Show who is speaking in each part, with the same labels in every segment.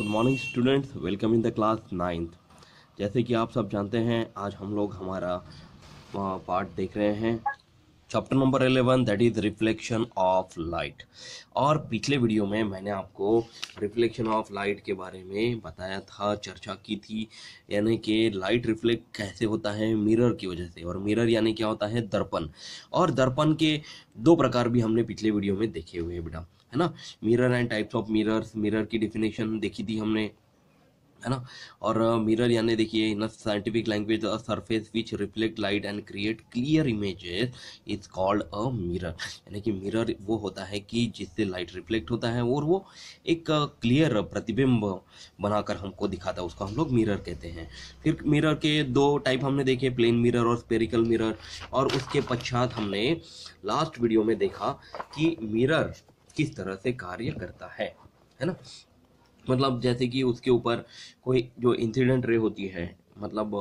Speaker 1: good morning students welcome in the class ninth जैसे कि आप सब जानते हैं आज हम लोग हमारा पार्ट देख रहे हैं chapter number eleven that is reflection of light और पिछले वीडियो में मैंने आपको रिफ्लेक्शन ऑफ लाइट के बारे में बताया था चर्चा की थी यानी कि लाइट रिफ्लेक्ट कैसे होता है मिरर की वजह से और मिरर यानी क्या होता है दर्पण और दर्पण के दो प्रकार भी हमने पिछले वीडियो में देखे हुए हैं बेटा है ना mirror and types of mirrors mirror की डिफिनेशन देखी थी हमने है ना और मिरर uh, यानी देखिए in scientific language a surface which reflect light and create clear images is called a mirror यानी कि मिरर वो होता है कि जिससे लाइट रिफ्लेक्ट होता है और वो एक क्लियर uh, प्रतिबिंब बनाकर हमको दिखाता है उसको हम लोग मिरर कहते हैं फिर मिरर के दो टाइप हमने देखे प्लेन मिरर और स्पेरिकल मिरर और उसके पश्चात हमने लास्ट वीडियो में देखा कि मिरर किस तरह से कार्य करता है है ना मतलब जैसे कि उसके ऊपर कोई जो इंसिडेंट रे होती है मतलब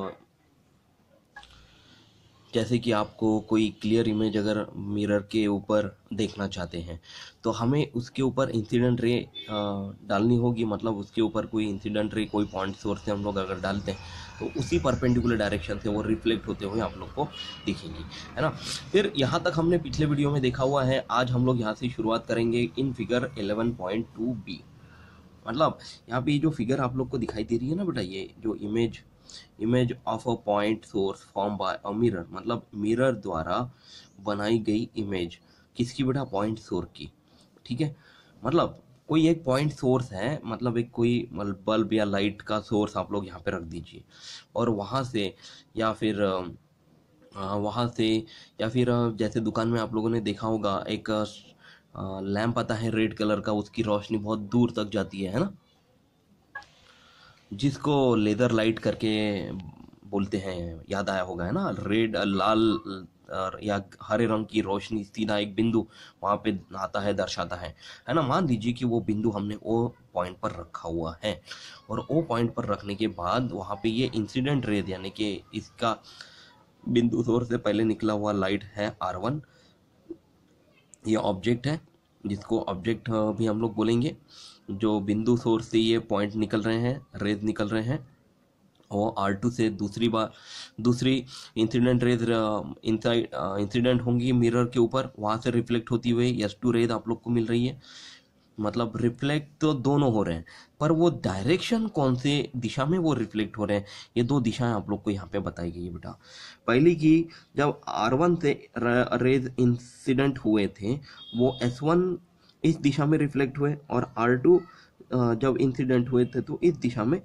Speaker 1: जैसे कि आपको कोई क्लियर इमेज अगर मिरर के ऊपर देखना चाहते हैं तो हमें उसके ऊपर इंसिडेंट रे डालनी होगी मतलब उसके ऊपर कोई इंसिडेंट रे कोई पॉइंट सोर्स से हम लोग अगर डालते हैं तो उसी परपेंडिकुलर डायरेक्शन से वो रिफ्लेक्ट होते हुए आप लोग को दिखेंगी है ना फिर यहाँ तक हमने पिछले वीडियो में देखा हुआ है आज हम लोग यहाँ से शुरुआत करेंगे in figure eleven point two B मतलब यहाँ पे जो फिगर आप लोग को दिखाई दे रही है ना बेटा ये जो image image of a point source form by a mirror मतलब मिरर द्वारा बनाई गई इमेज किसकी बेटा पॉइंट सोर्स की ठीक है मतलब कोई एक पॉइंट सोर्स है मतलब एक कोई मतलब बल्ब या लाइट का सोर्स आप लोग यहाँ पे रख दीजिए और वहाँ से या फिर वहाँ से या फिर जैसे दुकान में आप लोगों ने देखा होगा एक लैंप आता है रेड कलर का उसकी रोशनी बहुत दूर तक जाती है है ना जिसको लेदर लाइट करके बोलते हैं याद आया होगा है ना रेड लाल या हरे रंग की रोशनी सीधा एक बिंदु वहाँ पे आता है दर्शाता है है ना मान लीजिए कि वो बिंदु हमने ओ पॉइंट पर रखा हुआ है और ओ पॉइंट पर रखने के बाद वहाँ पे ये इंसिडेंट रेज यानी कि इसका बिंदु सोर से पहले निकला हुआ लाइट है आर वन ये ऑब्जेक्ट है जिसको ऑब्जेक्ट भी हम लोग बोलेंगे जो बिंदु सोर्स से ये पॉइंट निकल रहे हैं रेज निकल रहे हैं और आर टू से दूसरी बार दूसरी इंसिडेंट रेज इनसाइड इंसिडेंट होंगी मिरर के ऊपर वहाँ से रिफ्लेक्ट होती हुई एस टू रेज आप लोग को मिल रही है मतलब रिफ्लेक्ट तो दोनों हो रहे हैं पर वो डायरेक्शन कौन से दिशा में वो रिफ्लेक्ट हो रहे हैं ये दो दिशाएं आप लोग को यहाँ पे बताई गई है बेटा पहली की जब आर वन से रेज इंसिडेंट हुए थे वो एस वन इस दिशा में रिफ्लेक्ट हुए और आर टू जब इंसिडेंट हुए थे तो इस दिशा में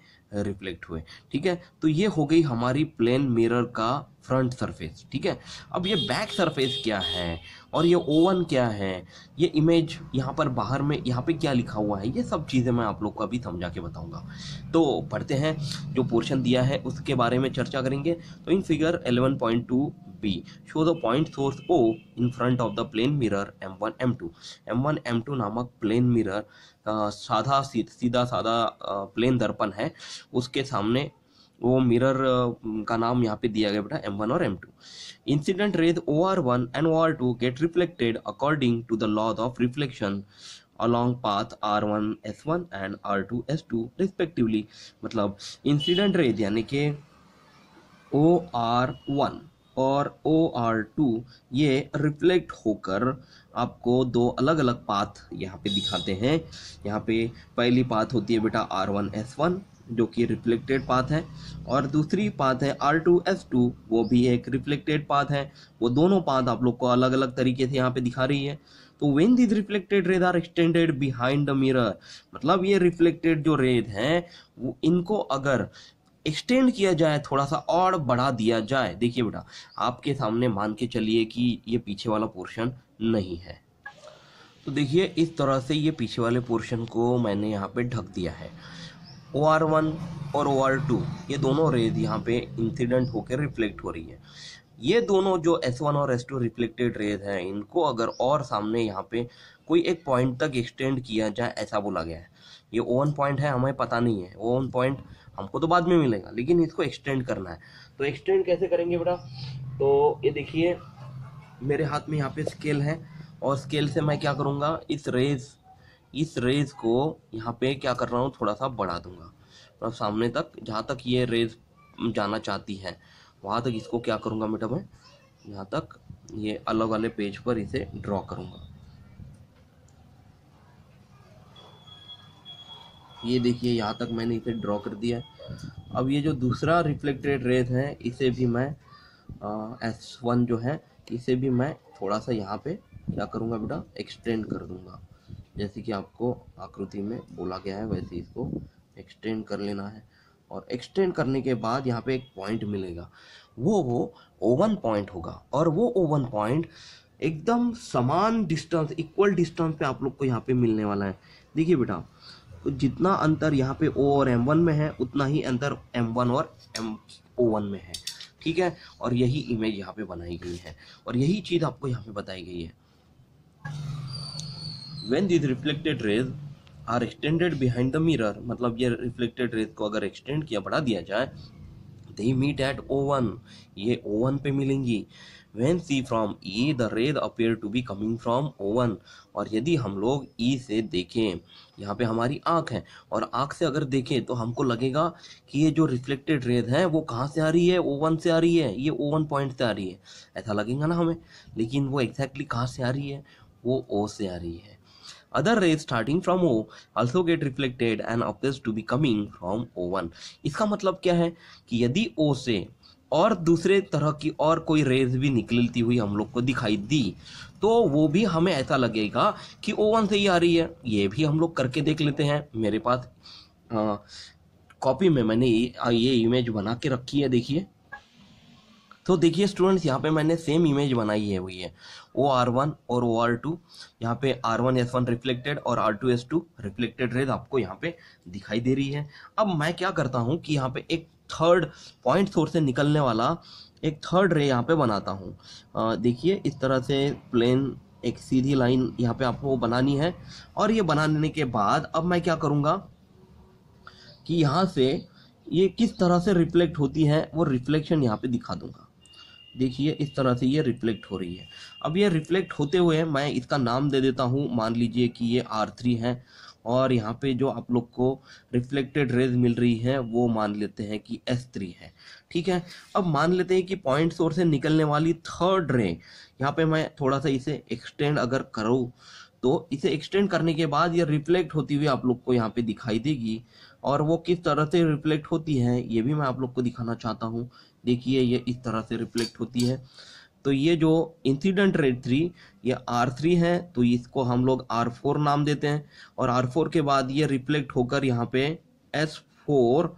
Speaker 1: रिफ्लेक्ट हुए ठीक है तो ये हो गई हमारी प्लेन मिरर का फ्रंट सरफेस ठीक है अब ये बैक सरफेस क्या है और ये ओवन क्या है ये इमेज यहाँ पर बाहर में यहाँ पे क्या लिखा हुआ है ये सब चीज़ें मैं आप लोग को अभी समझा के बताऊंगा तो पढ़ते हैं जो पोर्शन दिया है उसके बारे में चर्चा करेंगे तो in figure eleven show the point source O in front of the plane mirror M one M two M one M two नामक प्लेन मिरर साधा सीधा साधा प्लेन दर्पण है उसके सामने वो मिरर का नाम यहाँ पे दिया गया बेटा एम वन और M two incident rays O R one and O R two get reflected according to the laws of reflection along path R one S one and R two S two respectively मतलब incident rays यानी कि O R one और O R two ये reflect होकर आपको दो अलग अलग पाथ यहाँ पे दिखाते हैं यहाँ पे पहली पाथ होती है बेटा आर वन एस वन जो कि रिफ्लेक्टेड पाथ है और दूसरी पाथ है आर टू एस टू वो भी एक रिफ्लेक्टेड पाथ है वो दोनों पाथ आप लोग को अलग अलग तरीके से यहाँ पे दिखा रही है तो when these reflected rays are extended behind the mirror मतलब ये रिफ्लेक्टेड जो रेज हैं वो इनको अगर एक्सटेंड किया जाए थोड़ा सा और बढ़ा दिया जाए देखिए बेटा आपके सामने मान के चलिए कि ये पीछे वाला पोर्शन नहीं है तो देखिए इस तरह से ये पीछे वाले पोर्शन को मैंने यहाँ पे ढक दिया है ओ आर वन और ओ आर टू ये दोनों रेज यहाँ पे इंसिडेंट होकर रिफ्लेक्ट हो रही है ये दोनों जो एस वन और एस टू रिफ्लेक्टेड रेज हैं इनको अगर और सामने यहाँ पे कोई एक पॉइंट तक एक्सटेंड किया जाए ऐसा बोला गया है ये ओ वन पॉइंट है हमें पता नहीं है ओ वन पॉइंट हमको तो बाद में मिलेगा लेकिन इसको एक्सटेंड करना है तो एक्सटेंड कैसे करेंगे बेटा तो ये देखिए मेरे हाथ में यहाँ पे स्केल है और स्केल से मैं क्या करूँगा इस रेज इस रेज को यहाँ पे क्या कर रहा हूँ थोड़ा सा बढ़ा दूंगा मतलब तो सामने तक जहाँ तक ये रेज जाना चाहती है वहाँ तक इसको क्या करूँगा बेटा मैं यहाँ तक ये अलग वाले पेज पर इसे ड्रॉ करूँगा ये देखिए यहाँ तक मैंने इसे ड्रॉ कर दिया अब ये जो दूसरा रिफ्लेक्टेड रेज है इसे भी मैं एस वन जो है इसे भी मैं थोड़ा सा यहाँ पे क्या करूँगा बेटा एक्सटेंड कर दूँगा जैसे कि आपको आकृति में बोला गया है वैसे इसको एक्सटेंड कर लेना है और एक्सटेंड करने के बाद यहाँ पे एक पॉइंट मिलेगा वो वो ओवन पॉइंट होगा और वो ओवन पॉइंट एकदम समान डिस्टेंस इक्वल डिस्टेंस पे आप लोग को यहाँ पे मिलने वाला है देखिए बेटा जितना अंतर यहाँ पे ओ और एम वन में है उतना ही अंतर एम वन और एम ओ वन में है ठीक है और यही इमेज यहाँ पे बनाई गई है और यही चीज़ आपको यहाँ पे बताई गई है when these reflected rays are extended behind the mirror मतलब ये रिफ्लेक्टेड रेज को अगर एक्सटेंड किया बढ़ा दिया जाए they meet at O one ये ओ वन पे मिलेंगी when see from E the rays appear to be coming from O one और यदि हम लोग ई e से देखें यहाँ पे हमारी आँख है और आँख से अगर देखें तो हमको लगेगा कि ये जो रिफ्लेक्टेड रेज है वो कहाँ से आ रही है ओवन से आ रही है ये ओवन पॉइंट से आ रही है ऐसा लगेगा ना हमें लेकिन वो एग्जैक्टली कहाँ से आ रही है वो ओ से आ रही है other rays starting from O also get reflected and appears to be coming from O one इसका मतलब क्या है कि यदि ओ से और दूसरे तरह की और कोई रेस भी निकलती हुई हम लोग को दिखाई दी तो वो भी हमें ऐसा लगेगा कि ओ वन से ही आ रही है ये भी हम लोग करके देख लेते हैं मेरे पास कॉपी में मैंने ये इमेज बना के रखी है देखिए तो देखिए स्टूडेंट्स यहाँ पे मैंने सेम इमेज बनाई है हुई है ओ आर वन और ओ आर टू यहाँ पे R one S one reflected और R two S two reflected rays आपको यहाँ पे दिखाई दे रही है अब मैं क्या करता हूँ कि यहाँ पे एक थर्ड पॉइंट सोर्स से निकलने वाला एक थर्ड रे यहाँ पे बनाता हूँ देखिए इस तरह से प्लेन एक सीधी लाइन यहाँ पे आपको बनानी है और ये बनाने के बाद अब मैं क्या करूँगा कि यहाँ से ये किस तरह से रिफ्लेक्ट होती है वो रिफ्लेक्शन यहाँ पे दिखा दूंगा देखिए इस तरह से ये रिफ्लेक्ट हो रही है अब ये रिफ्लेक्ट होते हुए मैं इसका नाम दे देता हूँ मान लीजिए कि ये आर थ्री है और यहाँ पे जो आप लोग को रिफ्लेक्टेड रेज मिल रही है वो मान लेते हैं कि एस थ्री है ठीक है अब मान लेते हैं कि पॉइंट सोर्स से निकलने वाली थर्ड रे यहाँ पे मैं थोड़ा सा इसे एक्सटेंड अगर करूँ तो इसे एक्सटेंड करने के बाद ये रिफ्लेक्ट होती हुई आप लोग को यहाँ पे दिखाई देगी और वो किस तरह से रिफ्लेक्ट होती है ये भी मैं आप लोग को दिखाना चाहता हूँ देखिए ये इस तरह से रिफ्लेक्ट होती है तो ये जो इंसिडेंट रेट थ्री ये आर थ्री है तो इसको हम लोग आर फोर नाम देते हैं और आर फोर के बाद ये रिफ्लेक्ट होकर यहाँ पे एस फोर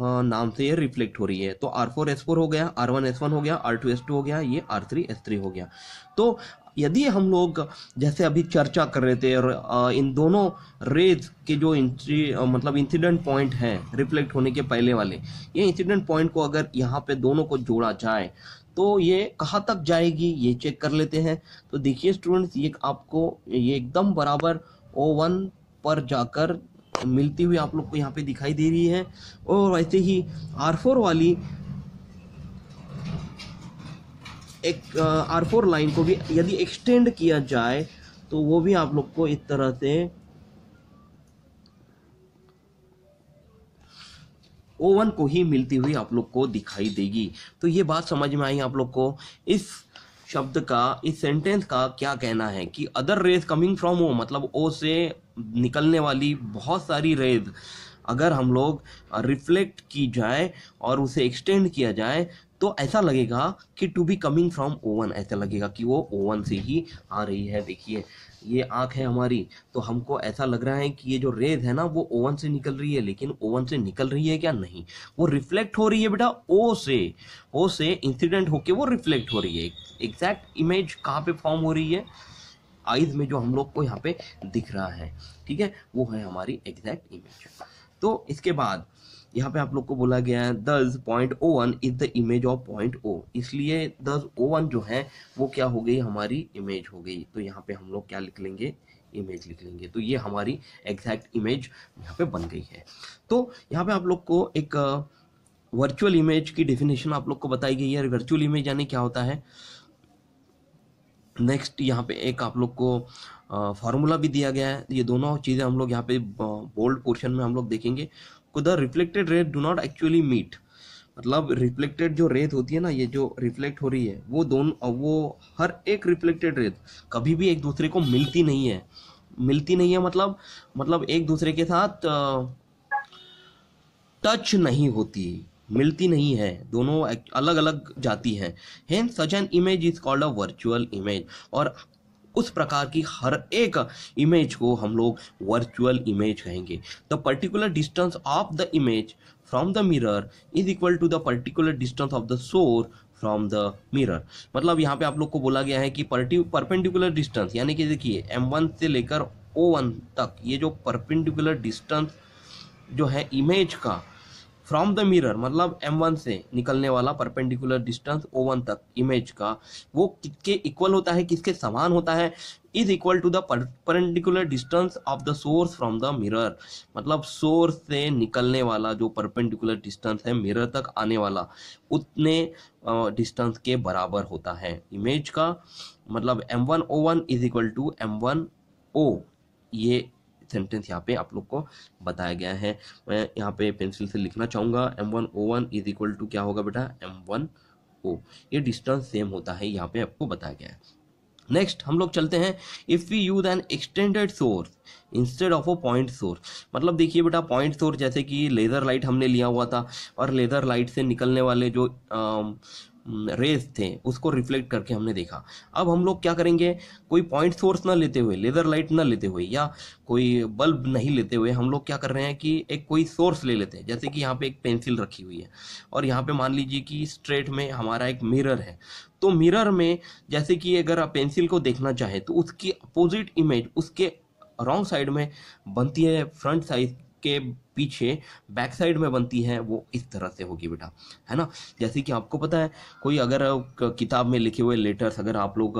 Speaker 1: नाम से ये रिफ्लेक्ट हो रही है तो आर फोर एस फोर हो गया आर वन एस वन हो गया आर टू एस टू हो गया ये आर थ्री एस थ्री हो गया तो यदि हम लोग जैसे अभी चर्चा कर रहे थे और इन दोनों रेज के जो इंट्री मतलब इंसिडेंट पॉइंट हैं रिफ्लेक्ट होने के पहले वाले ये इंसिडेंट पॉइंट को अगर यहाँ पे दोनों को जोड़ा जाए तो ये कहाँ तक जाएगी ये चेक कर लेते हैं तो देखिए स्टूडेंट्स ये आपको ये एकदम बराबर ओ वन पर जाकर मिलती हुई आप लोग को यहाँ पे दिखाई दे रही है और वैसे ही आर फोर वाली एक आर फोर लाइन को भी यदि एक्सटेंड किया जाए तो वो भी आप लोग को इस तरह से ओवन को ही मिलती हुई आप लोग को दिखाई देगी तो ये बात समझ में आई आप लोग को इस शब्द का इस सेंटेंस का क्या कहना है कि other rays coming from O मतलब ओ से निकलने वाली बहुत सारी रेज अगर हम लोग रिफ्लेक्ट की जाए और उसे एक्सटेंड किया जाए तो ऐसा लगेगा कि to be coming from O one ऐसा लगेगा कि वो ओवन से ही आ रही है देखिए ये आँख है हमारी तो हमको ऐसा लग रहा है कि ये जो रेज है ना वो ओवन से निकल रही है लेकिन ओवन से निकल रही है क्या नहीं वो रिफ्लेक्ट हो रही है बेटा ओ से ओ से इंसिडेंट होके वो रिफ्लेक्ट हो रही है एग्जैक्ट इमेज कहाँ पे फॉर्म हो रही है आइज में जो हम लोग को यहाँ पे दिख रहा है ठीक है वो है हमारी एग्जैक्ट इमेज तो इसके बाद यहाँ पे आप लोग को बोला गया है दस point O one is the image of point O इसलिए दस ओ oh वन जो है वो क्या हो गई हमारी इमेज हो गई तो यहाँ पे हम लोग क्या लिख लेंगे इमेज लिख लेंगे तो ये हमारी एग्जैक्ट इमेज यहाँ पे बन गई है तो यहाँ पे आप लोग को एक वर्चुअल इमेज की डेफिनेशन आप लोग को बताई गई है वर्चुअल इमेज यानी क्या होता है नेक्स्ट यहाँ पे एक आप लोग को फार्मूला भी दिया गया है ये दोनों चीज़ें हम लोग यहाँ पे बोल्ड पोर्शन में हम लोग देखेंगे the reflected rays do not actually meet मतलब रिफ्लेक्टेड जो रेत होती है ना ये जो रिफ्लेक्ट हो रही है वो दोनों वो हर एक रिफ्लेक्टेड रेत कभी भी एक दूसरे को मिलती नहीं है मिलती नहीं है मतलब मतलब एक दूसरे के साथ टच नहीं होती मिलती नहीं है दोनों अलग अलग जाती हैं hence such an image is called a virtual image और उस प्रकार की हर एक इमेज को हम लोग वर्चुअल इमेज कहेंगे the particular distance of the image from the mirror is equal to the particular distance of the source from the mirror मतलब यहाँ पे आप लोग को बोला गया है कि परपेंडिकुलर डिस्टेंस यानी कि देखिए एम वन से लेकर ओ वन तक ये जो परपेंडिकुलर डिस्टेंस जो है इमेज का फ्रॉम द मिरर मतलब m1 से निकलने वाला परपेंडिकुलर डिस्टेंस o1 तक इमेज का वो किसके इक्वल होता है किसके समान होता है is equal to the perpendicular distance of the source from the mirror मतलब सोर्स से निकलने वाला जो परपेंडिकुलर डिस्टेंस है मिरर तक आने वाला उतने डिस्टेंस uh, के बराबर होता है इमेज का मतलब m1 o1 is equal to m1 o ये सेंटेंस यहाँ पे आप लोग को बताया गया है मैं यहाँ पे पेंसिल से लिखना चाहूँगा M one O one is equal to क्या होगा बेटा एम वन ओ ये डिस्टेंस सेम होता है यहाँ पे आपको बताया गया है नेक्स्ट हम लोग चलते हैं if we use an extended source instead of a point source मतलब देखिए बेटा पॉइंट सोर्स जैसे कि लेज़र लाइट हमने लिया हुआ था और लेज़र लाइट से निकलने वाले जो रेज थे उसको रिफ्लेक्ट करके हमने देखा अब हम लोग क्या करेंगे कोई पॉइंट सोर्स ना लेते हुए लेदर लाइट ना लेते हुए या कोई बल्ब नहीं लेते हुए हम लोग क्या कर रहे हैं कि एक कोई सोर्स ले लेते हैं जैसे कि यहाँ पे एक पेंसिल रखी हुई है और यहाँ पे मान लीजिए कि स्ट्रेट में हमारा एक मिरर है तो मिरर में जैसे कि अगर आप पेंसिल को देखना चाहें तो उसकी अपोजिट इमेज उसके रॉन्ग साइड में बनती है फ्रंट साइज के पीछे बैक साइड में बनती है वो इस तरह से होगी बेटा है ना जैसे कि आपको पता है कोई अगर किताब में लिखे हुए लेटर्स अगर आप लोग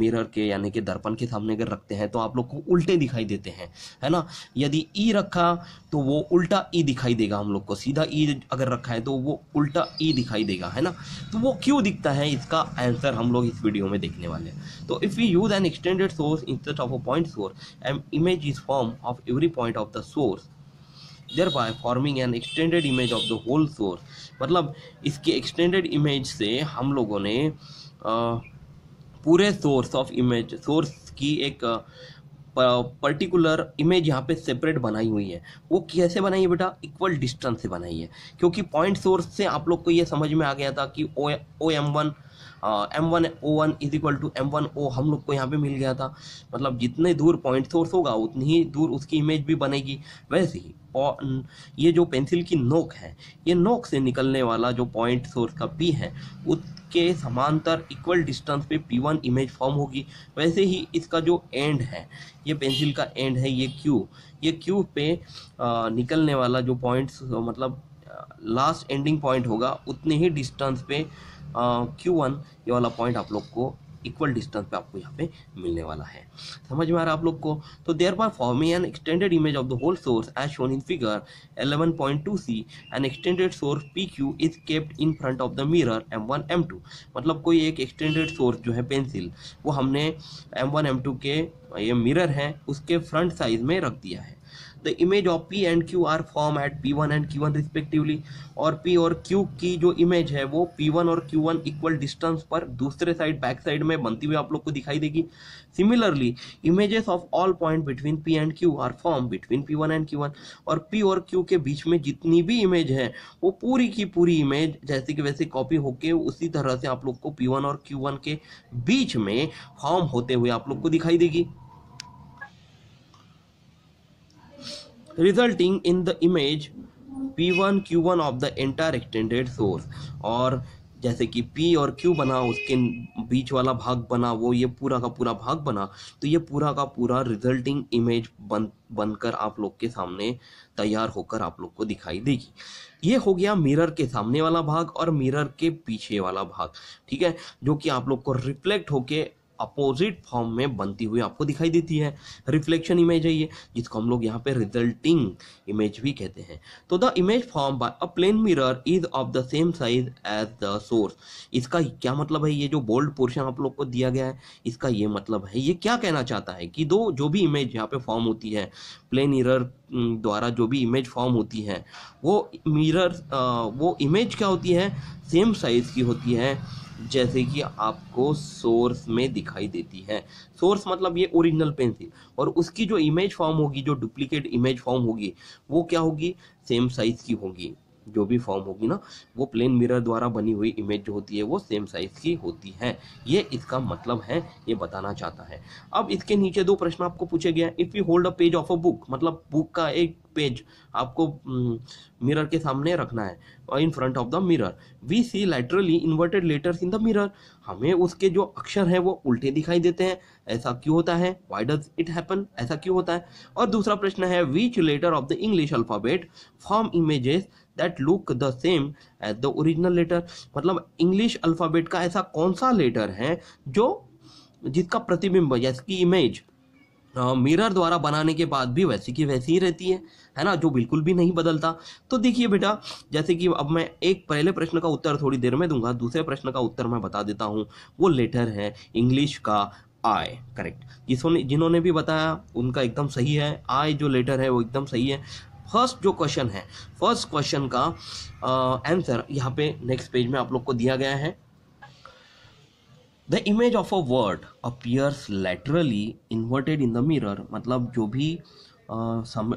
Speaker 1: मिरर के यानी कि दर्पण के सामने अगर रखते हैं तो आप लोग को उल्टे दिखाई देते हैं है ना यदि ई e रखा तो वो उल्टा ई e दिखाई देगा हम लोग को सीधा ई e अगर रखा है तो वो उल्टा ई दिखाई देगा है ना तो वो क्यों दिखता है इसका आंसर हम लोग इस वीडियो में देखने वाले हैं तो if you use an extended source instead of a point source an image is form of every point of the source there by forming an extended image of the whole source मतलब इसके extended image से हम लोगों ने आ, पूरे source of image source की एक particular image यहाँ पे सेपरेट बनाई हुई है वो कैसे बनाई है बेटा इक्वल डिस्टेंस से बनाई है क्योंकि पॉइंट सोर्स से आप लोग को ये समझ में आ गया था कि O O M one M one O one is equal to M one O हम लोग को यहाँ पे मिल गया था मतलब जितने दूर पॉइंट सोर्स होगा उतनी ही दूर उसकी इमेज भी बनेगी वैसे ही ये जो पेंसिल की नोक है ये नोक से निकलने वाला जो पॉइंट सोर्स का पी है उसके समांतर इक्वल डिस्टेंस पे पी वन इमेज फॉर्म होगी वैसे ही इसका जो एंड है ये पेंसिल का एंड है ये क्यू ये क्यू पे आ, निकलने वाला जो पॉइंट मतलब लास्ट एंडिंग पॉइंट होगा उतने ही डिस्टेंस पे क्यू वन ये वाला पॉइंट आप लोग को इक्वल डिस्टेंस पे आपको यहाँ पे मिलने वाला है समझ में आ रहा है आप लोग को तो देयर पर forming an extended image of the whole source as shown in figure 11.2 C an extended source P Q is kept in front of the mirror M one M two मतलब कोई एक एक्सटेंडेड सोर्स जो है pencil वो हमने M one M to के ये mirror है उसके फ्रंट साइज में रख दिया है the image of p and q are formed at p1 and q1 respectively और p और q की जो इमेज है वो p1 और q1 इक्वल डिस्टेंस पर दूसरे साइड बैक साइड में बनती हुई आप लोग को दिखाई देगी similarly images of all point between p and q are form between p1 and q1 और p और q के बीच में जितनी भी इमेज है वो पूरी की पूरी इमेज जैसे कि वैसे कॉपी होके उसी तरह से आप लोग को p1 और q1 के बीच में फॉर्म होते हुए आप लोग को दिखाई देगी resulting in the image P one Q one of the entire extended source और जैसे कि P और Q बना उसके बीच वाला भाग बना वो ये पूरा का पूरा भाग बना तो ये पूरा का पूरा रिजल्टिंग इमेज बन बनकर आप लोग के सामने तैयार होकर आप लोग को दिखाई देगी ये हो गया मिरर के सामने वाला भाग और मिरर के पीछे वाला भाग ठीक है जो कि आप लोग को रिफ्लेक्ट होके अपोजिट फॉर्म में बनती हुई आपको दिखाई देती है रिफ्लेक्शन इमेज है ये जिसको हम लोग यहाँ पे रिजल्टिंग इमेज भी कहते हैं तो the image form by a plane mirror is of the same size as the source इसका क्या मतलब है ये जो बोल्ड पोर्शन आप लोग को दिया गया है इसका ये मतलब है ये क्या कहना चाहता है कि दो जो भी इमेज यहाँ पे फॉर्म होती है प्लेन मिरर द्वारा जो भी इमेज फॉर्म होती है वो मिरर वो इमेज क्या होती है सेम साइज की होती है जैसे कि आपको सोर्स में दिखाई देती है सोर्स मतलब ये ओरिजिनल पेंसिल और उसकी जो इमेज फॉर्म होगी जो डुप्लीकेट इमेज फॉर्म होगी वो क्या होगी सेम साइज की होगी जो भी फॉर्म होगी ना वो प्लेन मिरर द्वारा बनी हुई इमेज जो होती है वो सेम साइज की होती है ये इसका मतलब है ये बताना चाहता है अब इसके नीचे दो प्रश्न आपको पूछे गए if you hold a page of a book मतलब बुक का एक पेज आपको मिरर हम्म, के सामने रखना है और in front of the mirror we see laterally inverted letters in the mirror हमें उसके जो अक्षर हैं वो उल्टे दिखाई देते हैं ऐसा क्यों होता है वाई डज इट हैपन ऐसा क्यों होता है और दूसरा प्रश्न है which letter of the English alphabet form images that look the same as the original letter मतलब इंग्लिश अल्फ़ाबेट का ऐसा कौन सा लेटर है जो जिसका प्रतिबिंब जिसकी इमेज मिरर द्वारा बनाने के बाद भी वैसी की वैसी ही रहती है है ना जो बिल्कुल भी नहीं बदलता तो देखिए बेटा जैसे कि अब मैं एक पहले प्रश्न का उत्तर थोड़ी देर में दूंगा दूसरे प्रश्न का उत्तर मैं बता देता हूँ वो लेटर है इंग्लिश का आई करेक्ट जिसों जिन्होंने भी बताया उनका एकदम सही है आई जो लेटर है वो एकदम सही है फर्स्ट जो क्वेश्चन है फर्स्ट क्वेश्चन का आंसर यहाँ पे नेक्स्ट पेज में आप लोग को दिया गया है the image of a word appears laterally inverted in the mirror मतलब जो भी uh, सम,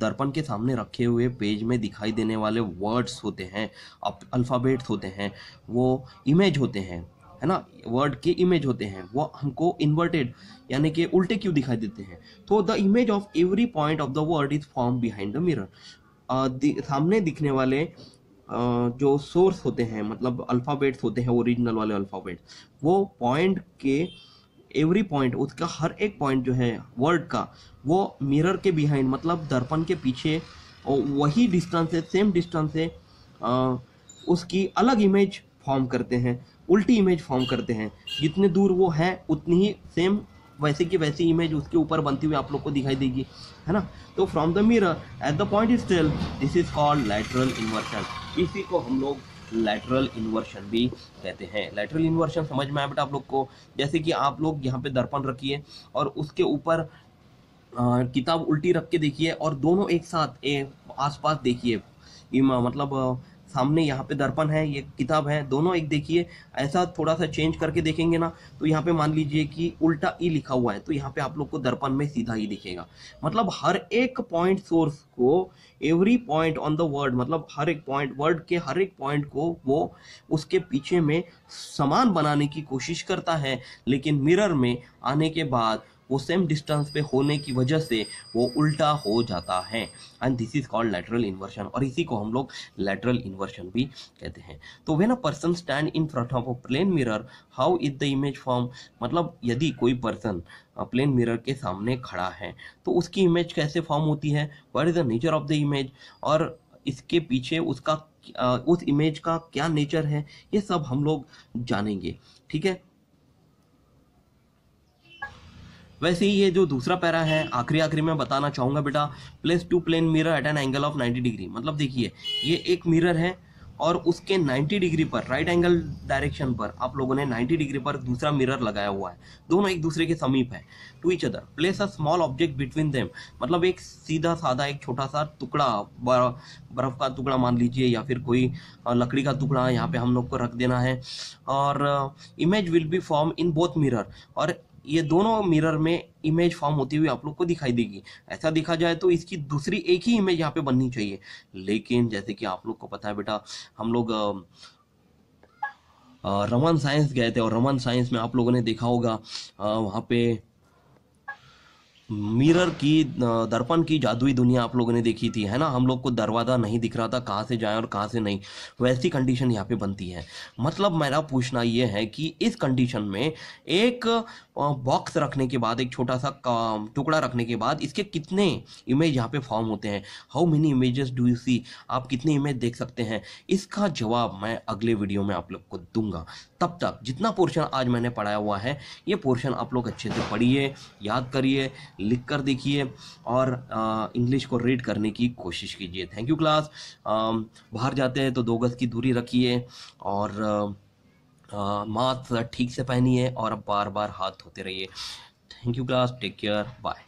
Speaker 1: दर्पण के सामने रखे हुए पेज में दिखाई देने वाले वर्ड्स होते हैं अल्फ़ाबेट्स होते हैं वो इमेज होते हैं है ना वर्ड के इमेज होते हैं वो हमको इन्वर्टेड यानी कि उल्टे क्यों दिखाई देते हैं तो the image of every point of the word is form behind the mirror सामने दिखने वाले जो सोर्स होते हैं मतलब अल्फ़ाबेट्स होते हैं ओरिजिनल वाले अल्फ़ाबेट वो पॉइंट के एवरी पॉइंट उसका हर एक पॉइंट जो है वर्ड का वो मिरर के बिहाइंड मतलब दर्पण के पीछे वही डिस्टेंस है सेम डिस्टेंस है उसकी अलग इमेज फॉर्म करते हैं उल्टी इमेज फॉर्म करते हैं जितने दूर वो है उतनी ही सेम वैसे की वैसी इमेज उसके ऊपर बनती हुई आप लोग को दिखाई देगी है ना तो from the mirror at the point is still this is called lateral inversion इसी को हम लोग लेटरल इन्वर्शन भी कहते हैं लेटरल इन्वर्शन समझ में आया बेटा आप लोग को जैसे कि आप लोग यहाँ पे दर्पण रखिए और उसके ऊपर किताब उल्टी रख के देखिए और दोनों एक साथ आस आसपास देखिए मतलब सामने यहाँ पे दर्पण है ये किताब है दोनों एक देखिए ऐसा थोड़ा सा चेंज करके देखेंगे ना तो यहाँ पे मान लीजिए कि उल्टा ई e लिखा हुआ है तो यहाँ पे आप लोग को दर्पण में सीधा ही दिखेगा मतलब हर एक पॉइंट सोर्स को every point on the word मतलब हर एक पॉइंट वर्ड के हर एक पॉइंट को वो उसके पीछे में समान बनाने की कोशिश करता है लेकिन मिरर में आने के बाद वो सेम डिस्टेंस पे होने की वजह से वो उल्टा हो जाता है and this is called lateral inversion और इसी को हम लोग लेटरल इन्वर्शन भी कहते हैं तो when a person stand in front of a plane mirror how is the image form मतलब यदि कोई पर्सन प्लेन मिरर के सामने खड़ा है तो उसकी इमेज कैसे फॉर्म होती है what is the nature of the image और इसके पीछे उसका उस इमेज का क्या नेचर है ये सब हम लोग जानेंगे ठीक है वैसे ही ये जो दूसरा पैरा है आखिरी आखिरी में बताना चाहूँगा बेटा place two plane mirror at an angle of 90 degree मतलब देखिए ये एक मिरर है और उसके 90 डिग्री पर राइट एंगल डायरेक्शन पर आप लोगों ने 90 डिग्री पर दूसरा मिरर लगाया हुआ है दोनों एक दूसरे के समीप है to each other place a small object between them मतलब एक सीधा साधा एक छोटा सा टुकड़ा बर्फ का टुकड़ा मान लीजिए या फिर कोई लकड़ी का टुकड़ा यहाँ पे हम लोग को रख देना है और image will be form in both mirror और ये दोनों मिरर में इमेज फॉर्म होती हुई आप लोग को दिखाई देगी ऐसा देखा जाए तो इसकी दूसरी एक ही इमेज यहाँ पे बननी चाहिए लेकिन जैसे कि आप लोग को पता है बेटा हम लोग रमन साइंस गए थे और रमन साइंस में आप लोगों ने देखा होगा वहाँ पे मिरर की दर्पण की जादुई दुनिया आप लोगों ने देखी थी है ना हम लोग को दरवाज़ा नहीं दिख रहा था कहाँ से जाए और कहाँ से नहीं वैसी कंडीशन यहाँ पे बनती है मतलब मेरा पूछना ये है कि इस कंडीशन में एक बॉक्स रखने के बाद एक छोटा सा टुकड़ा रखने के बाद इसके कितने इमेज यहाँ पे फॉर्म होते हैं how many images do you see आप कितने इमेज देख सकते हैं इसका जवाब मैं अगले वीडियो में आप लोग को दूंगा तब तक जितना पोर्शन आज मैंने पढ़ाया हुआ है ये पोर्शन आप लोग अच्छे से पढ़िए याद करिए लिख कर देखिए और इंग्लिश को रीड करने की कोशिश कीजिए थैंक यू क्लास बाहर जाते हैं तो दो गज़ की दूरी रखिए और आ, मास्क ठीक से पहनिए और बार बार हाथ धोते रहिए thank you class take care bye